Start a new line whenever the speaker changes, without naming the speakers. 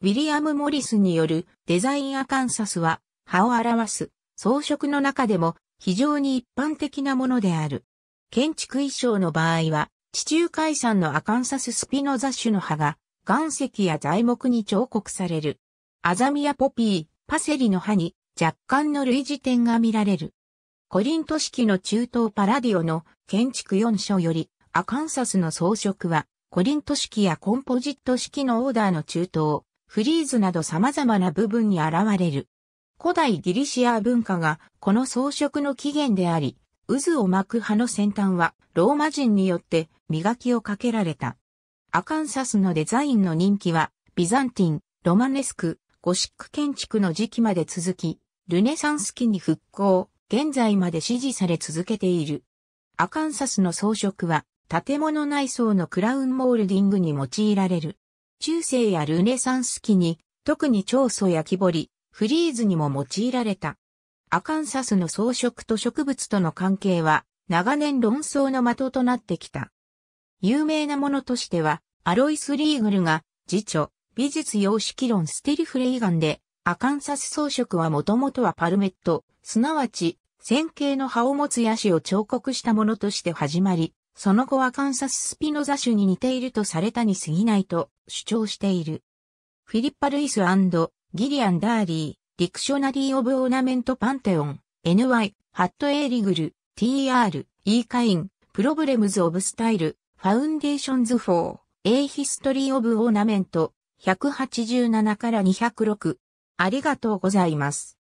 ウィリアム・モリスによるデザインアカンサスは葉を表す装飾の中でも非常に一般的なものである。建築衣装の場合は地中海産のアカンサススピノザ種の葉が岩石や材木に彫刻される。アザミやポピー、パセリの葉に若干の類似点が見られる。コリント式の中東パラディオの建築4章よりアカンサスの装飾はコリント式やコンポジット式のオーダーの中東フリーズなど様々な部分に現れる。古代ギリシア文化がこの装飾の起源であり、渦を巻く葉の先端はローマ人によって磨きをかけられた。アカンサスのデザインの人気は、ビザンティン、ロマネスク、ゴシック建築の時期まで続き、ルネサンス期に復興、現在まで支持され続けている。アカンサスの装飾は、建物内装のクラウンモールディングに用いられる。中世やルネサンス期に、特に長祖や木彫り、フリーズにも用いられた。アカンサスの装飾と植物との関係は、長年論争の的となってきた。有名なものとしては、アロイス・リーグルが、辞書、美術様式論ステリフレイガンで、アカンサス装飾はもともとはパルメット、すなわち、線形の葉を持つヤシを彫刻したものとして始まり、その後はカンサススピノザ種に似ているとされたに過ぎないと主張している。フィリッパ・ルイスギリアン・ダーリー、ディクショナリー・オブ・オーナメント・パンテオン、NY、ハット・エーリグル、TR、E・ カイン、プロブレムズ・オブ・スタイル、ファウンデーションズ・フォー、A・ ヒストリー・オブ・オーナメント、187から206。ありがとうございます。